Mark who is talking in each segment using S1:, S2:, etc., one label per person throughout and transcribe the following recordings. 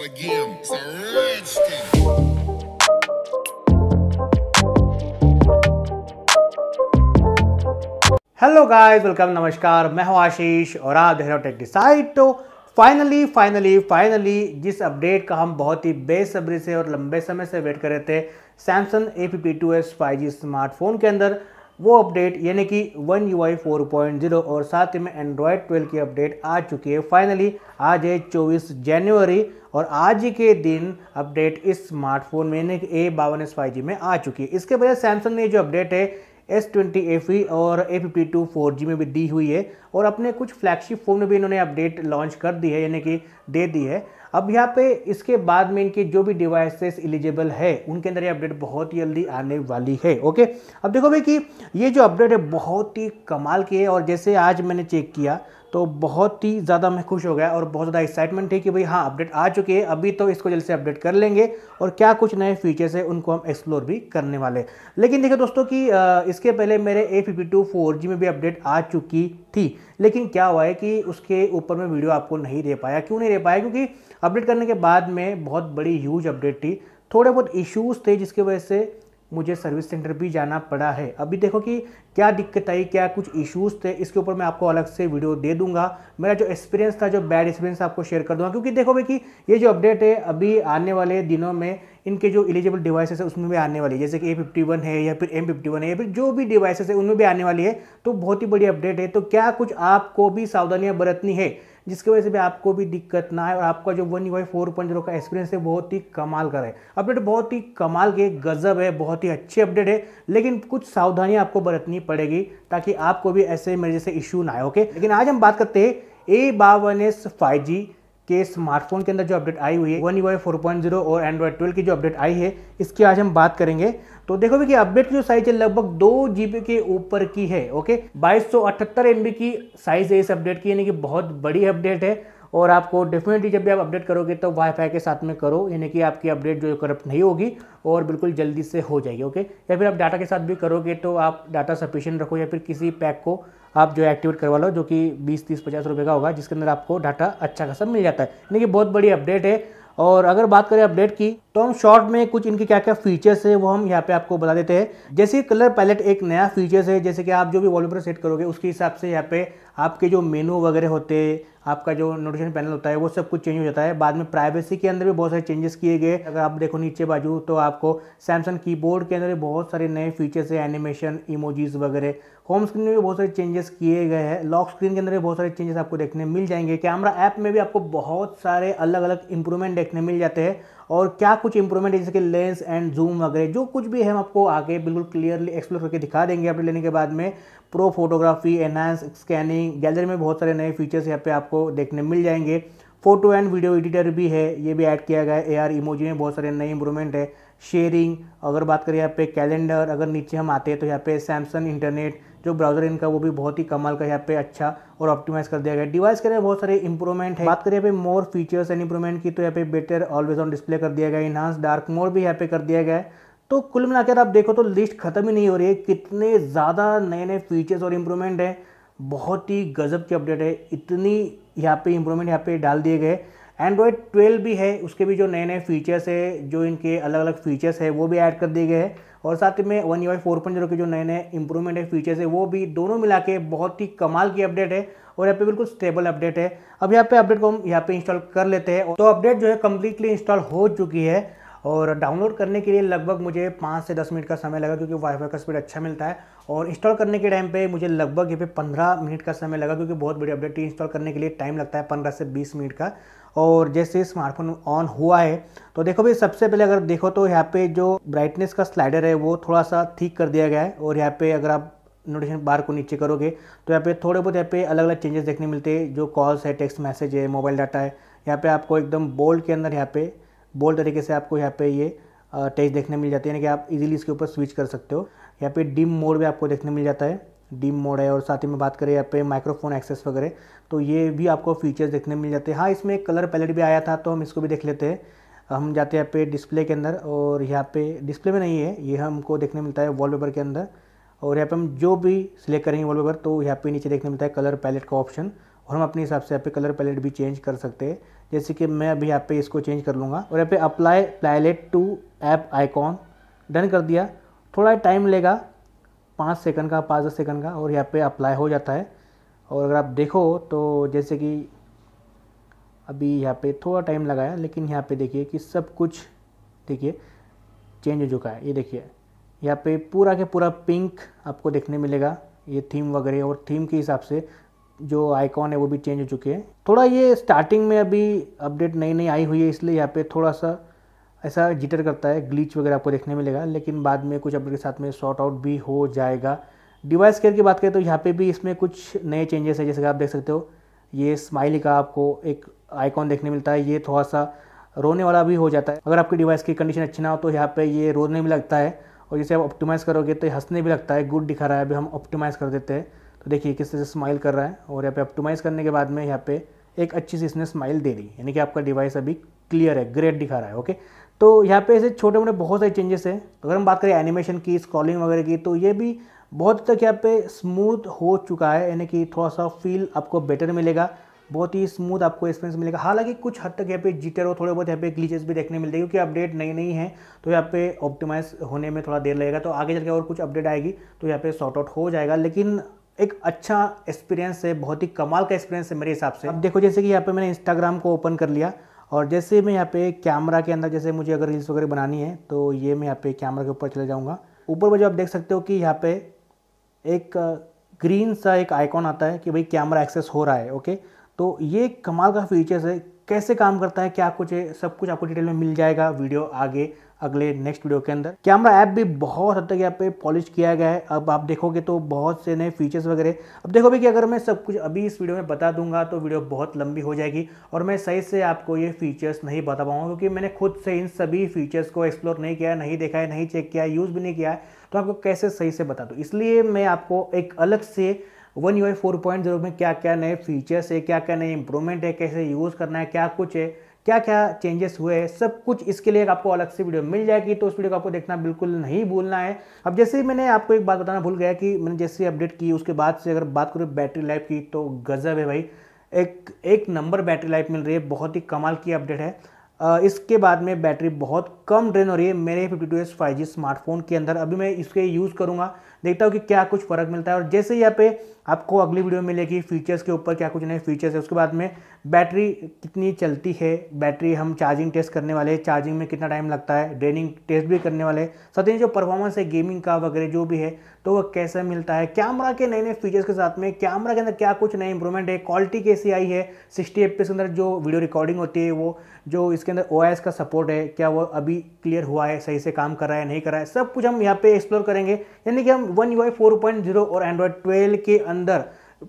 S1: start again. It's a hello guys welcome नमस्कार मैं हूं आशीष और आप देख रहे हो टेक डिसाइड तो फाइनली फाइनली फाइनली जिस अपडेट का हम बहुत ही बेसब्री से और लंबे समय से वेट कर रहे थे Samsung A P P two S five G smartphone के अंदर वो अपडेट यानी कि one U I four point zero और साथ ही में एंड्रॉयड ट्वेल्व की अपडेट आ चुकी है फाइनली आज है चौबीस जनवरी और आज के दिन अपडेट इस स्मार्टफोन में यानी कि ए बावन एस फाइव जी में आ चुकी है इसके बजाय सैमसंग ने जो अपडेट है एस ट्वेंटी ए और A fifty two four G में भी दी हुई है और अपने कुछ फ्लैगशिप फ़ोन में भी इन्होंने अपडेट लॉन्च कर दी है यानी कि दे दी है अब यहाँ पे इसके बाद में इनके जो भी डिवाइसेस एलिजिबल है उनके अंदर ये अपडेट बहुत ही जल्दी आने वाली है ओके अब देखो भाई कि ये जो अपडेट है बहुत ही कमाल की है और जैसे आज मैंने चेक किया तो बहुत ही ज़्यादा मैं खुश हो गया और बहुत ज़्यादा एक्साइटमेंट थी कि भाई हाँ अपडेट आ चुकी है अभी तो इसको जल्द से अपडेट कर लेंगे और क्या कुछ नए फीचर्स हैं उनको हम एक्सप्लोर भी करने वाले लेकिन देखिए दोस्तों कि इसके पहले मेरे A fifty two four G में भी अपडेट आ चुकी थी लेकिन क्या हुआ है कि उसके ऊपर में वीडियो आपको नहीं दे पाया क्यों नहीं दे पाया क्योंकि अपडेट करने के बाद में बहुत बड़ी ह्यूज अपडेट थी थोड़े बहुत इश्यूज़ थे जिसकी वजह से मुझे सर्विस सेंटर भी जाना पड़ा है अभी देखो कि क्या दिक्कत आई क्या कुछ इश्यूज़ थे इसके ऊपर मैं आपको अलग से वीडियो दे दूंगा मेरा जो एक्सपीरियंस था जो बैड एक्सपीरियंस आपको शेयर कर दूंगा क्योंकि देखो भाई कि ये जो अपडेट है अभी आने वाले दिनों में इनके जो एलिजिबल डिवाइसेस है उसमें भी आने वाली है जैसे कि ए फिफ्टी वन है या फिर एम फिफ्टी वन है या फिर जो भी डिवाइसेस है उनमें भी आने वाली है तो बहुत ही बड़ी अपडेट है तो क्या कुछ आपको भी सावधानियाँ बरतनी है जिसकी वजह से भी आपको भी दिक्कत ना आए और आपका जो one U four point zero का एक्सपीरियंस है बहुत ही कमाल का है अपडेट बहुत ही कमाल के गजब है बहुत ही अच्छी अपडेट है लेकिन कुछ सावधानियां आपको बरतनी पड़ेगी ताकि आपको भी ऐसे मेरे जैसे इशू ना आए ओके लेकिन आज हम बात करते हैं ए बावन एस फाइव जी के स्मार्टफोन के अंदर जो अपडेट आई हुई है one U four point zero और एंड्रॉइड ट्वेल्व की जो अपडेट आई है इसकी आज हम बात करेंगे तो देखो भी कि अपडेट की जो साइज है लगभग दो जीबी के ऊपर की है ओके बाईस सौ अठहत्तर एमबी की साइज है इस अपडेट की यानी कि बहुत बड़ी अपडेट है और आपको डेफिनेटली जब भी आप अपडेट करोगे तो वाईफाई के साथ में करो यानी कि आपकी अपडेट जो करप्ट नहीं होगी और बिल्कुल जल्दी से हो जाएगी ओके या फिर आप डाटा के साथ भी करोगे तो आप डाटा सफिशियंट रखो या फिर किसी पैक को आप जो एक्टिवेट करवा लो जो कि बीस तीस पचास रुपये का होगा जिसके अंदर आपको डाटा अच्छा खासा मिल जाता है यानी कि बहुत बड़ी अपडेट है और अगर बात करें अपडेट की तो हम शॉर्ट में कुछ इनके क्या क्या फीचर्स है वो हम यहाँ पे आपको बता देते हैं जैसे कलर पैलेट एक नया फीचर्स है जैसे कि आप जो भी वॉलपेपर सेट करोगे उसके हिसाब से यहाँ पे आपके जो मेनू वगैरह होते हैं आपका जो नोटिफिकेशन पैनल होता है वो सब कुछ चेंज हो जाता है बाद में प्राइवेसी के अंदर भी बहुत सारे चेंजेस किए गए अगर आप देखो नीचे बाजू तो आपको सैमसंग कीबोर्ड के अंदर भी बहुत सारे नए फीचर्स है एनिमेशन इमोजीज वगैरह होम स्क्रीन में भी बहुत सारे चेंजेस किए गए हैं लॉक स्क्रीन के अंदर भी बहुत सारे चेंजेस आपको देखने मिल जाएंगे कैमरा ऐप में भी आपको बहुत सारे अलग अलग इंप्रूवमेंट देखने मिल जाते हैं और क्या कुछ इंप्रूवमेंट है जैसे कि लेंस एंड जूम वगैरह जो कुछ भी है हम आपको आगे बिल्कुल क्लियरली एक्सप्लोर करके दिखा देंगे अपने लेने के बाद में pro photography enhance scanning gallery में बहुत सारे नए फीचर्स यहाँ पे आपको देखने मिल जाएंगे फोटो एंड वीडियो एडिटर भी है ये भी ऐड किया गया है ए आर इमोजी में बहुत सारे नए इंप्रूवमेंट है शेयरिंग अगर बात करें यहाँ पे कैलेंडर अगर नीचे हम आते हैं तो यहाँ पे सैमसंग इंटरनेट जो ब्राउज़र इनका वो भी बहुत ही कमाल का यहाँ पे अच्छा और ऑप्टिमाइज कर दिया गया डिवाइस के लिए बहुत सारे इंप्रूवमेंट है बात करें यहाँ पे मोर फीचर्स एंड इंप्रूवमेंट की तो यहाँ पे बेटर ऑलवेज ऑन डिस्प्ले कर दिया गया इनहांस डार्क मोड भी यहाँ पे कर दिया गया है तो कुल मिलाकर आप देखो तो लिस्ट खत्म ही नहीं हो रही है कितने ज़्यादा नए नए फीचर्स और इम्प्रूवमेंट है बहुत ही गजब की अपडेट है इतनी यहाँ पे इम्प्रूवमेंट यहाँ पे डाल दिए गए एंड्रॉयड ट्वेल्व भी है उसके भी जो नए नए फीचर्स है जो इनके अलग अलग फीचर्स है वो भी ऐड कर दिए गए हैं और साथ में one U I four point zero के जो नए नए इंप्रूवमेंट है फीचर्स है वो भी दोनों मिला के बहुत ही कमाल की अपडेट है और यहाँ पे बिल्कुल स्टेबल अपडेट है अब यहाँ पे अपडेट को हम यहाँ पे इंस्टॉल कर लेते हैं तो अपडेट जो है कम्प्लीटली इंस्टॉल हो चुकी है और डाउनलोड करने के लिए लगभग मुझे पाँच से दस मिनट का समय लगा क्योंकि वाईफाई का स्पीड अच्छा मिलता है और इंस्टॉल करने के टाइम पे मुझे लगभग ये पे पंद्रह मिनट का समय लगा क्योंकि बहुत बड़ी अपडेट इंस्टॉल करने के लिए टाइम लगता है पंद्रह से बीस मिनट का और जैसे स्मार्टफोन ऑन हुआ है तो देखो भाई सबसे पहले अगर देखो तो यहाँ पे जो ब्राइटनेस का स्लाइडर है वो थोड़ा सा ठीक कर दिया गया है और यहाँ पे अगर आप नोटिफिकेशन बार को नीचे करोगे तो यहाँ पे थोड़े बहुत यहाँ पे अलग अलग चेंजेस देखने मिलते हैं जो कॉल्स है टेक्स्ट मैसेज है मोबाइल डाटा है यहाँ पे आपको एकदम बोल्ड के अंदर यहाँ पे बोल्ड तरीके से आपको यहाँ पे ये टेक्स्ट देखने मिल जाती है यानी कि आप इजीली इसके ऊपर स्विच कर सकते हो यहाँ पे डिम मोड भी आपको देखने मिल जाता है डीम मोड है और साथ ही में बात करें यहाँ पे माइक्रोफोन एक्सेस वगैरह तो ये भी आपको फीचर्स देखने मिल जाते हैं हाँ इसमें एक कलर पैलेट भी आया था तो हम इसको भी देख लेते हैं हम जाते हैं यहाँ पे डिस्प्ले के अंदर और यहाँ पे डिस्प्ले में नहीं है ये हमको देखने मिलता है वॉलपेपर के अंदर और यहाँ पर हम जो भी सिलेक्ट करेंगे वॉलपेपर तो यहाँ पर नीचे देखने मिलता है कलर पैलेट का ऑप्शन और हम अपने हिसाब से यहाँ पे कलर पैलेट भी चेंज कर सकते हैं जैसे कि मैं अभी यहाँ पे इसको चेंज कर लूँगा और यहाँ पे apply palette to app icon done कर दिया थोड़ा टाइम लेगा पाँच सेकंड का पाँच दस सेकंड का और यहाँ पे अप्लाई हो जाता है और अगर आप देखो तो जैसे कि अभी यहाँ पे थोड़ा टाइम लगाया लेकिन यहाँ पे देखिए कि सब कुछ देखिए चेंज हो चुका है ये देखिए यहाँ पे पूरा के पूरा पिंक आपको देखने मिलेगा ये थीम वगैरह और थीम के हिसाब से जो आइकॉन है वो भी चेंज हो चुके हैं थोड़ा ये स्टार्टिंग में अभी अपडेट नई नई आई हुई है इसलिए यहाँ पर थोड़ा सा ऐसा जिटर करता है ग्लीच वगैरह आपको देखने मिलेगा लेकिन बाद में कुछ अपडेट के साथ में शॉर्ट आउट भी हो जाएगा डिवाइस केयर की बात करें तो यहाँ पे भी इसमें कुछ नए चेंजेस है जैसे कि आप देख सकते हो ये स्माइली का आपको एक आइकॉन देखने मिलता है ये थोड़ा सा रोने वाला भी हो जाता है अगर आपकी डिवाइस की कंडीशन अच्छी ना हो तो यहाँ पे ये रोने भी लगता है और जैसे आप ऑप्टिमाइज़ करोगे तो हंसने भी लगता है गुड दिखा रहा है अभी हम ऑप्टिमाइज़ कर देते हैं तो देखिए किस तरह से स्माइल कर रहा है और यहाँ पे ऑप्टिमाइज़ करने के बाद में यहाँ पे एक अच्छी सी इसने स्माइल दे दी यानी कि आपका डिवाइस अभी क्लियर है ग्रेट दिखा रहा है ओके तो यहाँ पे ऐसे छोटे मोटे बहुत सारे चेंजेस है तो अगर हम बात करें एनिमेशन की स्क्रॉलिंग वगैरह की तो ये भी बहुत तक यहाँ पे स्मूथ हो चुका है यानी कि थोड़ा सा फील आपको बेटर मिलेगा बहुत ही स्मूथ आपको एक्सपीरियंस मिलेगा हालांकि कुछ हद तक यहाँ पे जीटर और थोड़े बहुत यहाँ पे ग्लीचेस भी देखने मिलते हैं क्योंकि अपडेट नई नई है तो यहाँ पे ऑप्टिमाइज होने में थोड़ा देर लगेगा तो आगे चल के और कुछ अपडेट आएगी तो यहाँ पे सॉर्ट आउट हो जाएगा लेकिन एक अच्छा एक्सपीरियंस है बहुत ही कमाल का एक्सपीरियंस है मेरे हिसाब से अब देखो जैसे कि यहाँ पे मैंने इंस्टाग्राम को ओपन कर लिया और जैसे मैं यहाँ पे कैमरा के अंदर जैसे मुझे अगर रील्स वगैरह बनानी है तो ये मैं यहाँ पे कैमरा के ऊपर चले जाऊँगा ऊपर में जो आप देख सकते हो कि यहाँ पे एक ग्रीन सा एक आइकॉन आता है कि भाई कैमरा एक्सेस हो रहा है ओके तो ये कमाल का फीचर्स है कैसे काम करता है क्या कुछ है सब कुछ आपको डिटेल में मिल जाएगा वीडियो आगे अगले नेक्स्ट वीडियो के अंदर कैमरा ऐप भी बहुत हद तक यहाँ पे पॉलिश किया गया है अब आप देखोगे तो बहुत से नए फीचर्स वगैरह अब देखो भी कि अगर मैं सब कुछ अभी इस वीडियो में बता दूंगा तो वीडियो बहुत लंबी हो जाएगी और मैं सही से आपको ये फीचर्स नहीं बता पाऊंगा क्योंकि मैंने खुद से इन सभी फीचर्स को एक्सप्लोर नहीं किया नहीं देखा है नहीं चेक किया है यूज़ भी नहीं किया है तो आपको कैसे सही से बता दूँ इसलिए मैं आपको एक अलग से one U I four point zero में क्या क्या नए फीचर्स है क्या क्या नए इंप्रूवमेंट है कैसे यूज़ करना है क्या कुछ है क्या क्या चेंजेस हुए हैं सब कुछ इसके लिए आपको अलग से वीडियो मिल जाएगी तो उस वीडियो को आपको देखना बिल्कुल नहीं भूलना है अब जैसे ही मैंने आपको एक बात बताना भूल गया कि मैंने जैसे अपडेट की उसके बाद से अगर बात करूँ बैटरी लाइफ की तो गज़ब है भाई एक एक नंबर बैटरी लाइफ मिल रही है बहुत ही कमाल की अपडेट है इसके बाद में बैटरी बहुत कम ड्रेन हो रही है मेरे fifty two S five G smartphone के अंदर अभी मैं इसके यूज़ करूँगा देखता हूँ कि क्या कुछ फ़र्क मिलता है और जैसे यहाँ पे आपको अगली वीडियो मिलेगी फीचर्स के ऊपर क्या कुछ नए फीचर्स है उसके बाद में बैटरी कितनी चलती है बैटरी हम चार्जिंग टेस्ट करने वाले हैं चार्जिंग में कितना टाइम लगता है ड्रेनिंग टेस्ट भी करने वाले हैं साथ ही जो परफॉर्मेंस है गेमिंग का वगैरह जो भी है तो वह कैसा मिलता है कैमरा के नए नए फीचर्स के साथ में कैमरा के अंदर क्या कुछ नए इंप्रूवमेंट है क्वालिटी कैसी आई है सिक्सटी एफ के अंदर जो वीडियो रिकॉर्डिंग होती है वो जो इसके अंदर ओ का सपोर्ट है क्या वो अभी क्लियर हुआ है सही से काम कर रहा है नहीं कर रहा है सब कुछ हम यहाँ पे एक्सप्लोर करेंगे यानी कि हम वन यू आई और एंड्रॉयड ट्वेल्व के अंदर अंदर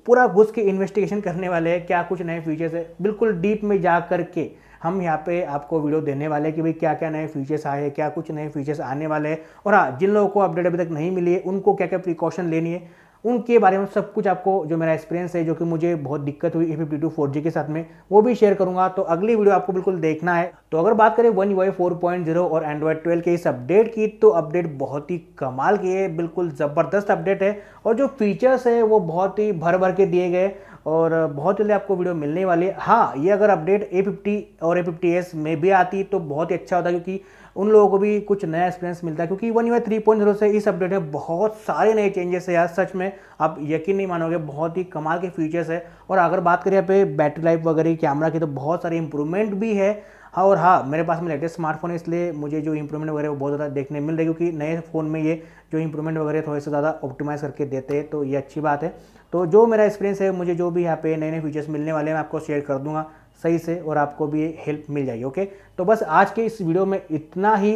S1: पूरा घुस के इन्वेस्टिगेशन करने वाले हैं क्या कुछ नए फीचर्स है बिल्कुल डीप में जा के हम यहाँ पे आपको वीडियो देने वाले हैं कि भाई क्या क्या नए फीचर्स आए हैं क्या कुछ नए फीचर्स आने वाले हैं और हाँ जिन लोगों को अपडेट अभी तक नहीं मिली है उनको क्या क्या प्रिकॉशन लेनी है उनके बारे में सब कुछ आपको जो मेरा एक्सपीरियंस है जो कि मुझे बहुत दिक्कत हुई A fifty two four G के साथ में वो भी शेयर करूंगा तो अगली वीडियो आपको बिल्कुल देखना है तो अगर बात करें one Y four point zero और एंड्रॉयड ट्वेल्व के इस अपडेट की तो अपडेट बहुत ही कमाल की है बिल्कुल ज़बरदस्त अपडेट है और जो फीचर्स है वो बहुत ही भर भर के दिए गए और बहुत जल्दी आपको वीडियो मिलने वाली है हाँ ये अगर अपडेट ए फिफ्टी और ए फिफ्टी एस में भी आती तो बहुत ही अच्छा होता क्योंकि उन लोगों को भी कुछ नया एक्सपीरियंस मिलता है क्योंकि one U three point zero से इस अपडेट में बहुत सारे नए चेंजेस है यार सच में आप यकीन नहीं मानोगे बहुत ही कमाल के फीचर्स है और अगर बात करें यहाँ पे बैटरी लाइफ वगैरह कैमरा की तो बहुत सारी इंप्रूवमेंट भी है हाँ और हाँ मेरे पास में लेटेस्ट स्मार्टफोन है इसलिए मुझे जो इंप्रूवमेंट वगैरह वो बहुत ज़्यादा देखने मिल रही है क्योंकि नए फ़ोन में ये जो इंप्रूवमेंट वगैरह थोड़े से ज़्यादा ऑप्टिमाइज़ करके देते हैं तो ये अच्छी बात है तो जो मेरा एक्सपीरियंस है मुझे जो भी यहाँ पे नए नए फीचर्स मिलने वाले हैं मैं आपको शेयर कर दूंगा सही से और आपको भी हेल्प मिल जाएगी ओके तो बस आज के इस वीडियो में इतना ही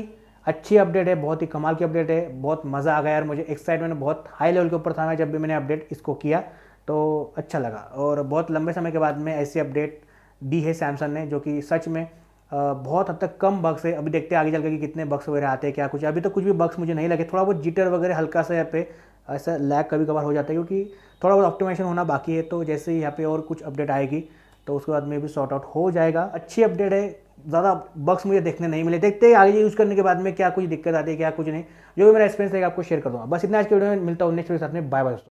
S1: अच्छी अपडेट है बहुत ही कमाल की अपडेट है बहुत मज़ा आ गया यार मुझे एक्साइटमेंट बहुत हाई लेवल के ऊपर था मैं जब भी मैंने अपडेट इसको किया तो अच्छा लगा और बहुत लंबे समय के बाद में ऐसी अपडेट दी है सैमसंग ने जो कि सच में बहुत हद तक कम बक्स है अभी देखते हैं आगे चल के कि कितने बक्स वगैरह आते हैं क्या कुछ अभी तो कुछ भी बक्स मुझे नहीं लगे थोड़ा बहुत जीटर वगैरह हल्का सा यहाँ पे ऐसा लैग कभी कभार हो जाता है क्योंकि थोड़ा बहुत ऑप्टिमाइजेशन होना बाकी है तो जैसे ही यहाँ पे और कुछ अपडेट आएगी तो उसके बाद में भी सॉर्ट आउट हो जाएगा अच्छी अपडेट है ज़्यादा बक्स मुझे देखने नहीं मिले देखते हैं आगे यूज़ करने के बाद में क्या कुछ दिक्कत आती है क्या कुछ नहीं जो भी मेरा एक्सपीरियंस है आपको शेयर कर दूँगा बस इतना आज के वीडियो में मिलता हूँ नेक्स्ट वीडियो साथ में बाय बाय